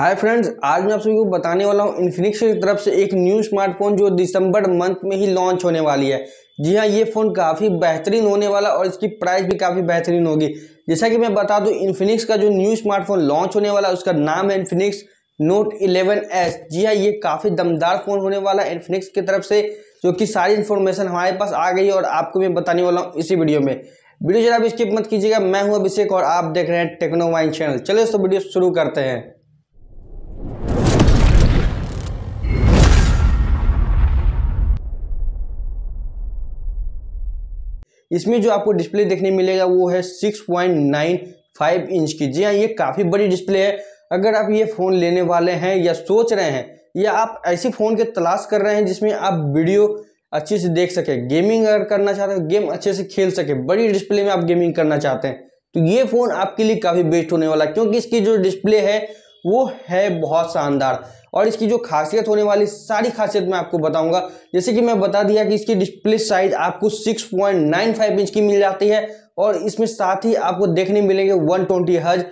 hi friends आज मैं आप सभी को बताने वाला हूँ इन्फिनिक्स की तरफ से एक न्यू स्मार्टफोन जो दिसंबर मंथ में ही लॉन्च होने वाली है जी हाँ ये फ़ोन काफ़ी बेहतरीन होने वाला और इसकी प्राइस भी काफ़ी बेहतरीन होगी जैसा कि मैं बता दूँ इन्फिनिक्स का जो न्यू स्मार्टफोन लॉन्च होने वाला उसका नाम है इन्फिनिक्स नोट इलेवन जी हाँ ये काफ़ी दमदार फ़ोन होने वाला है इन्फिनिक्स की तरफ से जो कि सारी इन्फॉर्मेशन हमारे पास आ गई और आपको मैं बताने वाला हूँ इसी वीडियो में वीडियो जरा आप स्किप मत कीजिएगा मैं हूँ अभिषेक और आप देख रहे हैं टेक्नोवाइन चैनल चलिए दोस्तों वीडियो शुरू करते हैं इसमें जो आपको डिस्प्ले देखने मिलेगा वो है six point nine five inch की जी हाँ ये काफ़ी बड़ी डिस्प्ले है अगर आप ये फ़ोन लेने वाले हैं या सोच रहे हैं या आप ऐसे फ़ोन की तलाश कर रहे हैं जिसमें आप वीडियो अच्छे से देख सकें गेमिंग अगर करना चाहते हैं गेम अच्छे से खेल सके बड़ी डिस्प्ले में आप गेमिंग करना चाहते हैं तो ये फ़ोन आपके लिए काफ़ी बेस्ट होने वाला है क्योंकि इसकी जो डिस्प्ले है वो है बहुत शानदार और इसकी जो खासियत होने वाली सारी खासियत मैं आपको बताऊंगा जैसे कि मैं बता दिया कि इसकी डिस्प्ले साइज आपको 6.95 इंच की मिल जाती है और इसमें साथ ही आपको देखने मिलेंगे 120 हज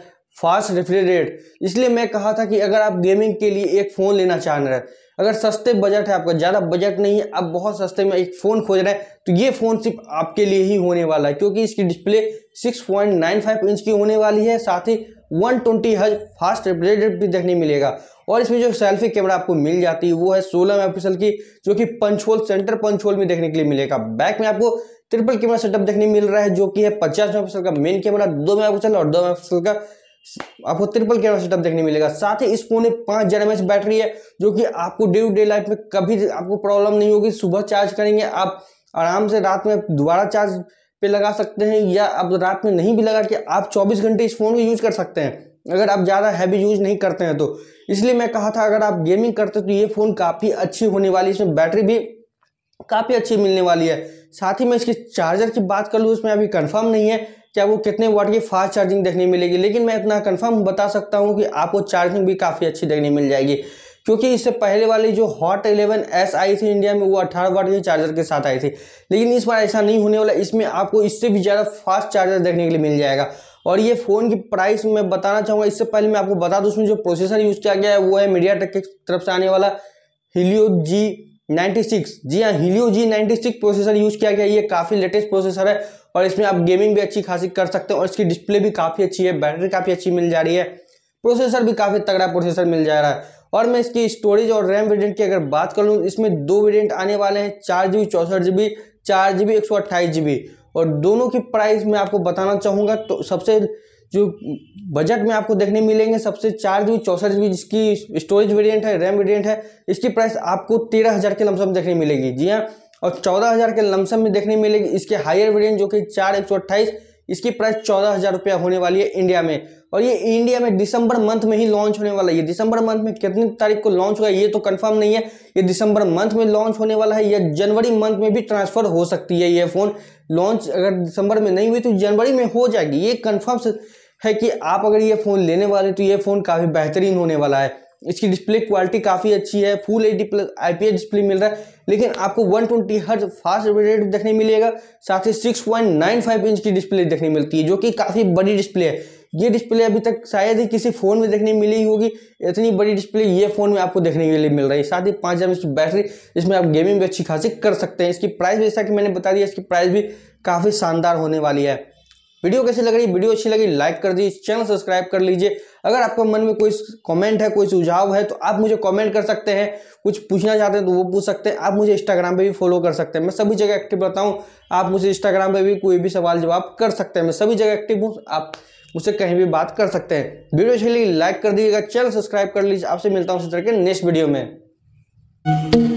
फास्ट रेफ्रिजरेट इसलिए मैं कहा था कि अगर आप गेमिंग के लिए एक फ़ोन लेना चाह रहे हैं अगर सस्ते बजट है आपका ज़्यादा बजट नहीं है आप बहुत सस्ते में एक फ़ोन खोज रहे हैं तो ये फ़ोन सिर्फ आपके लिए ही होने वाला है क्योंकि इसकी डिस्प्ले 6.95 इंच की होने वाली है साथ ही 120 ट्वेंटी हज फास्ट रेफ्रिजरेट भी देखने मिलेगा और इसमें जो सेल्फी कैमरा आपको मिल जाती है वो है सोलह मेगा की जो कि पंचोल सेंटर पंचोल में देखने के लिए मिलेगा बैक में आपको ट्रिपल कैमरा सेटअप देखने मिल रहा है जो कि है पचास मेगा का मेन कैमरा दो मेगा और दो मेगा का आपको ट्रिपल कैमरा सेटअप देखने मिलेगा साथ ही इस फोन में पाँच हजार एम बैटरी है जो कि आपको डे टू डे लाइफ में कभी आपको प्रॉब्लम नहीं होगी सुबह चार्ज करेंगे आप आराम से रात में दोबारा चार्ज पे लगा सकते हैं या आप रात में नहीं भी लगा के आप 24 घंटे इस फ़ोन को यूज़ कर सकते हैं अगर आप ज़्यादा हैवी यूज़ नहीं करते हैं तो इसलिए मैं कहा था अगर आप गेमिंग करते तो ये फ़ोन काफ़ी अच्छी होने वाली है इसमें बैटरी भी काफ़ी अच्छी मिलने वाली है साथ ही मैं इसके चार्जर की बात कर लूँ उसमें अभी कन्फर्म नहीं है क्या वो कितने वाट की फास्ट चार्जिंग देखने मिलेगी लेकिन मैं इतना कन्फर्म बता सकता हूँ कि आपको चार्जिंग भी काफ़ी अच्छी देखने मिल जाएगी क्योंकि इससे पहले वाली जो हॉट इलेवन एस आई थी इंडिया में वो अट्ठारह वाट के चार्जर के साथ आई थी लेकिन इस बार ऐसा नहीं होने वाला इसमें आपको इससे भी ज़्यादा फास्ट चार्जर देखने के लिए मिल जाएगा और ये फ़ोन की प्राइस मैं बताना चाहूँगा इससे पहले मैं आपको बता दूँ उसमें जो प्रोसेसर यूज़ किया गया है वो है मीडिया टेक की तरफ से आने वाला हिलियो जी नाइन्टी जी हाँ हिलियो जी 96 प्रोसेसर यूज़ किया गया ये काफ़ी लेटेस्ट प्रोसेसर है और इसमें आप गेमिंग भी अच्छी खासी कर सकते हैं और इसकी डिस्प्ले भी काफ़ी अच्छी है बैटरी काफ़ी अच्छी मिल जा रही है प्रोसेसर भी काफ़ी तगड़ा प्रोसेसर मिल जा रहा है और मैं इसकी स्टोरेज और रैम वेरियंट की अगर बात कर लूँ इसमें दो वेरियंट आने वाले हैं चार जी बी चौंसठ जी बी चार जी बी एक सौ अट्ठाईस जी बी और दोनों की प्राइस मैं आपको बताना चाहूँगा तो सबसे जो बजट में आपको देखने मिलेंगे सबसे चार जी बी चौंसठ जी बी जिसकी स्टोरेज वेरियंट है रैम वेरियंट है इसकी प्राइस आपको तेरह हज़ार के लमसम देखने मिलेगी जी हाँ और चौदह हज़ार के लमसम में देखने मिलेगी इसके हायर वेरियंट जो कि चार एक सौ अट्ठाईस इसकी प्राइस चौदह हज़ार रुपया होने वाली है इंडिया में और ये इंडिया में दिसंबर मंथ में ही लॉन्च होने वाला है ये दिसंबर मंथ में कितनी तारीख को लॉन्च होगा ये तो कंफर्म नहीं है ये दिसंबर मंथ में लॉन्च होने वाला है या जनवरी मंथ में भी ट्रांसफ़र हो सकती है ये फ़ोन लॉन्च अगर दिसंबर में नहीं हुई तो जनवरी में हो जाएगी ये कन्फर्म है कि आप अगर ये फ़ोन लेने वाले तो ये फ़ोन काफ़ी बेहतरीन होने वाला है इसकी डिस्प्ले क्वालिटी काफ़ी अच्छी है फुल एच डी आई डिस्प्ले मिल रहा है लेकिन आपको 120 ट्वेंटी हर्ज फास्ट रेट देखने मिलेगा साथ ही 6.95 इंच की डिस्प्ले देखने मिलती है जो कि काफ़ी बड़ी डिस्प्ले है ये डिस्प्ले अभी तक शायद ही किसी फ़ोन में देखने मिली होगी इतनी बड़ी डिस्प्ले ये फ़ोन में आपको देखने के लिए मिल रही है साथ ही पाँच हज़ार की बैटरी इसमें आप गेमिंग भी अच्छी खासी कर सकते हैं इसकी प्राइस जैसा कि मैंने बता दिया इसकी प्राइस भी काफ़ी शानदार होने वाली है वीडियो कैसी लग रही वीडियो अच्छी लगी लाइक कर दीजिए चैनल सब्सक्राइब कर लीजिए अगर आपके मन में कोई कमेंट है कोई सुझाव है तो आप मुझे कमेंट कर सकते हैं कुछ पूछना चाहते हैं तो वो पूछ सकते हैं आप मुझे इंस्टाग्राम पे भी फॉलो कर सकते हैं मैं सभी जगह एक्टिव रहता हूँ आप मुझे इंस्टाग्राम पे भी कोई भी सवाल जवाब कर सकते हैं मैं सभी जगह एक्टिव हूँ आप मुझसे कहीं भी बात कर सकते हैं वीडियो अच्छी लगी लाइक कर दीजिएगा चैनल सब्सक्राइब कर लीजिए आपसे मिलता हूँ उसी तरह के नेक्स्ट वीडियो में